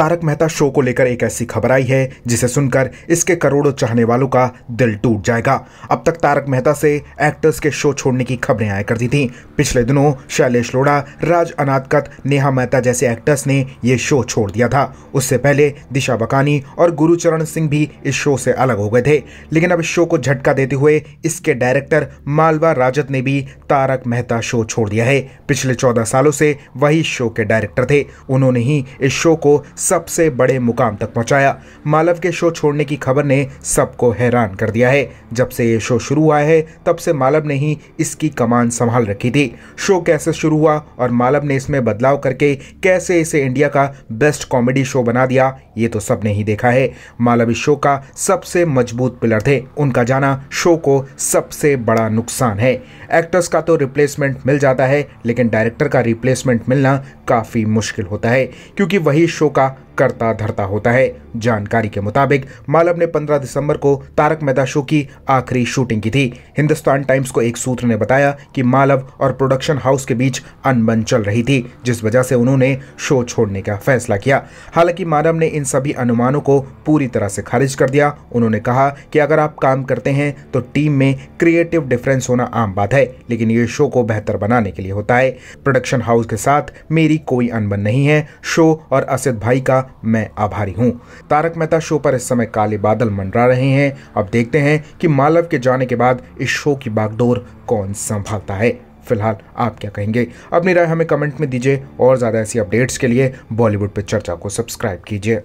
Tarak Mehta show को लेकर एक ऐसी खबर आई है जिसे सुनकर इसके करोड़ों चाहने वालों का दिल टूट जाएगा अब तक तारक मेहता से एक्टर्स के शो छोड़ने की खबरें आया करती थी पिछले दिनों शैलेश लोढ़ा राज अनाथकत नेहा मेहता जैसे एक्टर्स ने ये शो छोड़ दिया था उससे पहले दिशा बकानी और गुरुचरण सिंह भी इस शो से अलग हो गए थे लेकिन अब इस शो को झटका देते हुए इसके डायरेक्टर मालवा राजत ने भी तारक मेहता शो छोड़ दिया है पिछले चौदह सालों से वही शो के डायरेक्टर थे उन्होंने ही इस शो को सबसे बड़े मुकाम तक पहुंचाया मालव के शो छोड़ने की खबर ने सबको हैरान कर दिया है जब से ये शो शुरू हुआ है तब से मालव ने ही इसकी कमान संभाल रखी थी शो कैसे शुरू हुआ और मालव ने इसमें बदलाव करके कैसे इसे इंडिया का बेस्ट कॉमेडी शो बना दिया ये तो सब ने ही देखा है मालव इस शो का सबसे मजबूत पिलर थे उनका जाना शो को सबसे बड़ा नुकसान है एक्टर्स का तो रिप्लेसमेंट मिल जाता है लेकिन डायरेक्टर का रिप्लेसमेंट मिलना काफ़ी मुश्किल होता है क्योंकि वही शो का करता धरता होता है जानकारी के मुताबिक मालव ने 15 दिसंबर को तारक मेहता शो की आखिरी शूटिंग की थी हिंदुस्तान टाइम्स को एक सूत्र ने बताया कि मालव और प्रोडक्शन हाउस के बीच अनबन चल रही थी जिस वजह से उन्होंने शो छोड़ने का फैसला किया हालांकि मालव ने इन सभी अनुमानों को पूरी तरह से खारिज कर दिया उन्होंने कहा कि अगर आप काम करते हैं तो टीम में क्रिएटिव डिफरेंस होना आम बात है लेकिन ये शो को बेहतर बनाने के लिए होता है प्रोडक्शन हाउस के साथ मेरी कोई अनबन नहीं है शो और असित भाई का मैं आभारी हूँ तारक मेहता शो पर इस समय काले बादल मंडरा रहे हैं अब देखते हैं कि मालव के जाने के बाद इस शो की बागडोर कौन संभालता है फिलहाल आप क्या कहेंगे अपनी राय हमें कमेंट में दीजिए और ज़्यादा ऐसी अपडेट्स के लिए बॉलीवुड पर चर्चा को सब्सक्राइब कीजिए